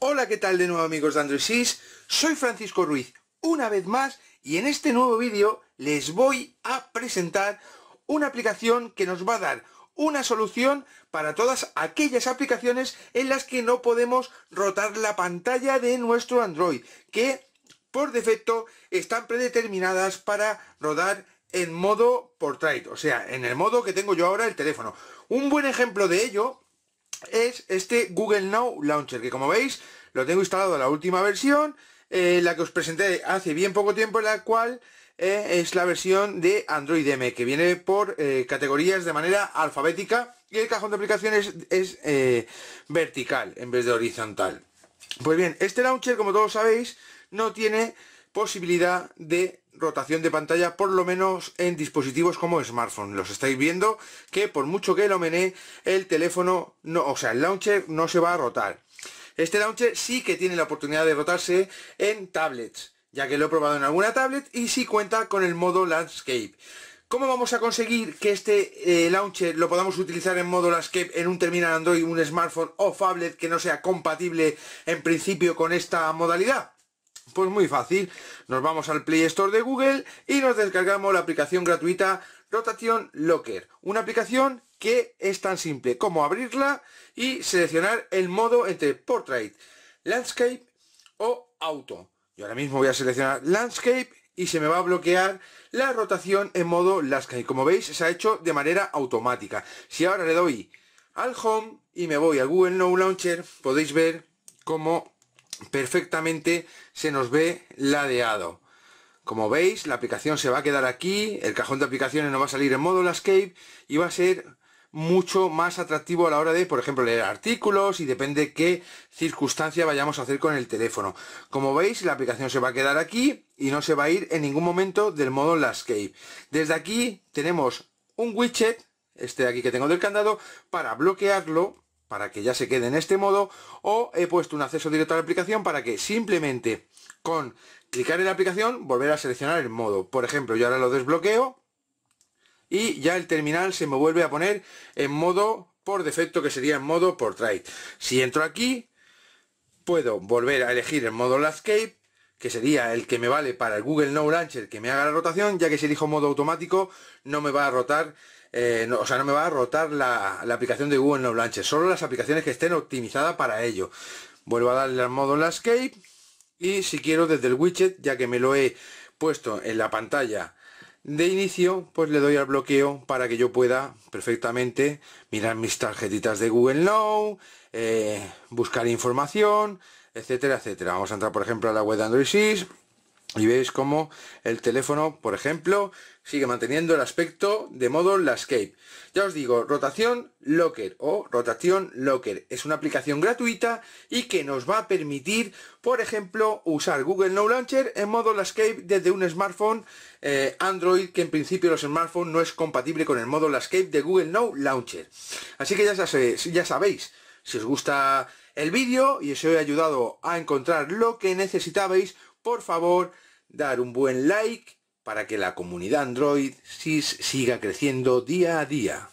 Hola, ¿qué tal de nuevo amigos de Android 6? Soy Francisco Ruiz, una vez más, y en este nuevo vídeo les voy a presentar una aplicación que nos va a dar una solución para todas aquellas aplicaciones en las que no podemos rotar la pantalla de nuestro Android, que por defecto están predeterminadas para rodar en modo portrait, o sea, en el modo que tengo yo ahora el teléfono. Un buen ejemplo de ello es este Google Now Launcher, que como veis lo tengo instalado en la última versión, eh, la que os presenté hace bien poco tiempo, la cual eh, es la versión de Android M, que viene por eh, categorías de manera alfabética y el cajón de aplicaciones es vertical en vez de horizontal. Pues bien, este launcher, como todos sabéis, no tiene posibilidad de rotación de pantalla por lo menos en dispositivos como smartphone los estáis viendo que por mucho que lo mené el teléfono no o sea el launcher no se va a rotar este launcher sí que tiene la oportunidad de rotarse en tablets ya que lo he probado en alguna tablet y sí cuenta con el modo landscape ¿Cómo vamos a conseguir que este eh, launcher lo podamos utilizar en modo landscape en un terminal Android, un smartphone o tablet que no sea compatible en principio con esta modalidad? Pues muy fácil, nos vamos al Play Store de Google y nos descargamos la aplicación gratuita Rotation Locker, una aplicación que es tan simple como abrirla y seleccionar el modo entre Portrait, Landscape o Auto. Yo ahora mismo voy a seleccionar Landscape y se me va a bloquear la rotación en modo Landscape. Como veis, se ha hecho de manera automática. Si ahora le doy al Home y me voy a Google Now Launcher, podéis ver cómo perfectamente se nos ve ladeado. Como veis, la aplicación se va a quedar aquí, el cajón de aplicaciones no va a salir en modo landscape y va a ser mucho más atractivo a la hora de, por ejemplo, leer artículos y depende qué circunstancia vayamos a hacer con el teléfono. Como veis, la aplicación se va a quedar aquí y no se va a ir en ningún momento del modo landscape. Desde aquí tenemos un widget, este de aquí que tengo del candado, para bloquearlo para que ya se quede en este modo, o he puesto un acceso directo a la aplicación para que simplemente con clicar en la aplicación volver a seleccionar el modo. Por ejemplo, yo ahora lo desbloqueo y ya el terminal se me vuelve a poner en modo por defecto, que sería en modo portrait. Si entro aquí, puedo volver a elegir el modo landscape, que sería el que me vale para el Google Now Launcher que me haga la rotación, ya que si elijo modo automático no me va a rotar eh, o sea, no me va a rotar la, aplicación de Google No Blanche. solo las aplicaciones que estén optimizadas para ello. Vuelvo a darle al modo Landscape y si quiero desde el widget, ya que me lo he puesto en la pantalla de inicio, pues le doy al bloqueo para que yo pueda perfectamente mirar mis tarjetitas de Google Now, eh, buscar información, etcétera, etcétera. Vamos a entrar, por ejemplo, a la web de Android 6. Y veis cómo el teléfono, por ejemplo, sigue manteniendo el aspecto de modo landscape. Ya os digo, rotación locker o rotación locker. Es una aplicación gratuita y que nos va a permitir, por ejemplo, usar Google no Launcher en modo landscape desde un smartphone eh, Android, que en principio los smartphones no es compatible con el modo landscape de Google no Launcher. Así que ya, ya sabéis, si os gusta el vídeo y os he ayudado a encontrar lo que necesitabais, por favor, dar un buen like para que la comunidad Android siga creciendo día a día.